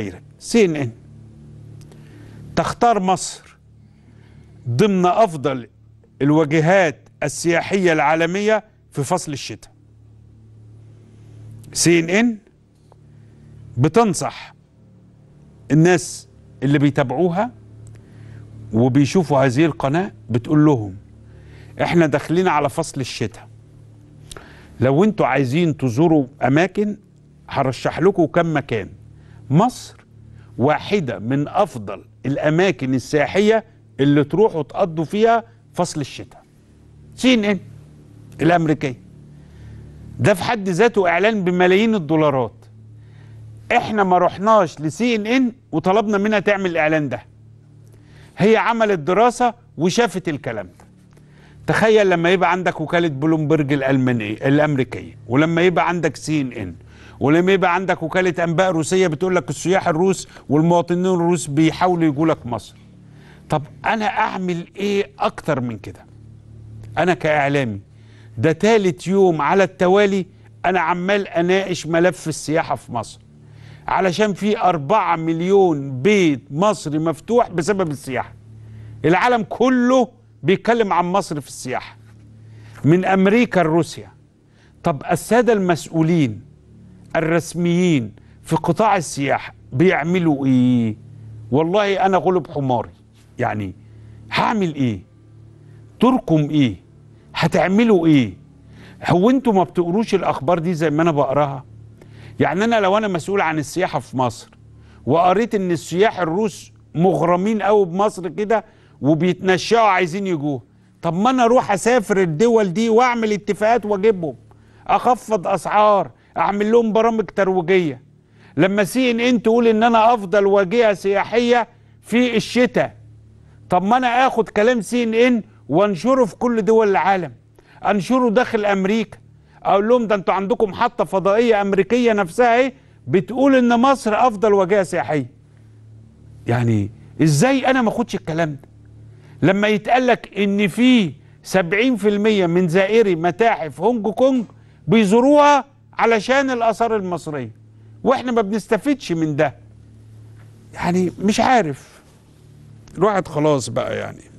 غيرك سي ان ان تختار مصر ضمن افضل الوجهات السياحيه العالميه في فصل الشتاء سي ان ان بتنصح الناس اللي بيتابعوها وبيشوفوا هذه القناه بتقول لهم احنا داخلين على فصل الشتاء لو انتوا عايزين تزوروا اماكن هرشح لكم كم مكان مصر واحدة من أفضل الأماكن السياحية اللي تروحوا تقضوا فيها فصل الشتاء سي ان ان الأمريكية ده في حد ذاته إعلان بملايين الدولارات إحنا ما رحناش لسي ان ان وطلبنا منها تعمل الإعلان ده هي عملت دراسة وشافت الكلام ده تخيل لما يبقى عندك وكالة بلومبرج الألمانية الأمريكية ولما يبقى عندك سي ان ان ولما يبقى عندك وكاله انباء روسيه بتقول لك السياح الروس والمواطنين الروس بيحاولوا يجوا لك مصر طب انا اعمل ايه اكتر من كده انا كاعلامي ده تالت يوم على التوالي انا عمال اناقش ملف السياحه في مصر علشان في أربعة مليون بيت مصري مفتوح بسبب السياحة العالم كله بيتكلم عن مصر في السياحة من أمريكا لروسيا طب السادة المسؤولين الرسميين في قطاع السياحة بيعملوا إيه والله أنا غلب حماري يعني هعمل إيه دوركم إيه هتعملوا إيه هو أنتوا ما بتقروش الأخبار دي زي ما أنا بقراها يعني أنا لو أنا مسؤول عن السياحة في مصر وقريت إن السياح الروس مغرمين قوي بمصر كده وبيتنشأوا عايزين يجوه طب ما أنا أروح أسافر الدول دي وأعمل اتفاقات وأجيبهم أخفض أسعار اعمل لهم برامج ترويجيه لما سي ان ان تقول ان انا افضل واجهه سياحيه في الشتاء طب ما انا اخد كلام سي ان ان وانشره في كل دول العالم انشره داخل امريكا اقول لهم ده انتوا عندكم محطه فضائيه امريكيه نفسها ايه بتقول ان مصر افضل واجهه سياحيه يعني ازاي انا ما اخدش الكلام ده لما يتقالك ان في 70% من زائري متاحف هونج كونج بيزوروها علشان الآثار المصرية وإحنا ما بنستفدش من ده يعني مش عارف الواحد خلاص بقى يعني